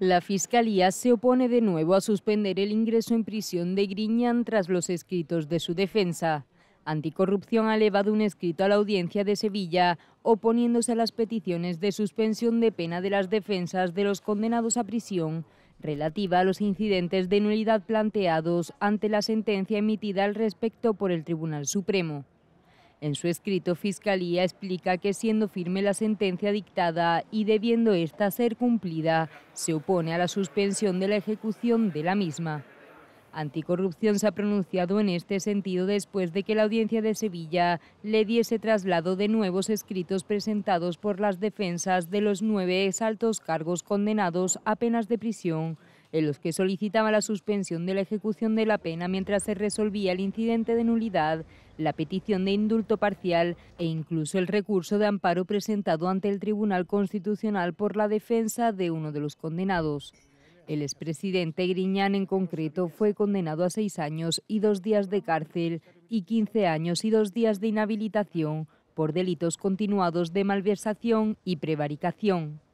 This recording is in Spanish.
La Fiscalía se opone de nuevo a suspender el ingreso en prisión de Griñán tras los escritos de su defensa. Anticorrupción ha elevado un escrito a la audiencia de Sevilla oponiéndose a las peticiones de suspensión de pena de las defensas de los condenados a prisión relativa a los incidentes de nulidad planteados ante la sentencia emitida al respecto por el Tribunal Supremo. En su escrito, Fiscalía explica que siendo firme la sentencia dictada y debiendo esta ser cumplida, se opone a la suspensión de la ejecución de la misma. Anticorrupción se ha pronunciado en este sentido después de que la Audiencia de Sevilla le diese traslado de nuevos escritos presentados por las defensas de los nueve exaltos cargos condenados a penas de prisión en los que solicitaba la suspensión de la ejecución de la pena mientras se resolvía el incidente de nulidad, la petición de indulto parcial e incluso el recurso de amparo presentado ante el Tribunal Constitucional por la defensa de uno de los condenados. El expresidente Griñán en concreto fue condenado a seis años y dos días de cárcel y 15 años y dos días de inhabilitación por delitos continuados de malversación y prevaricación.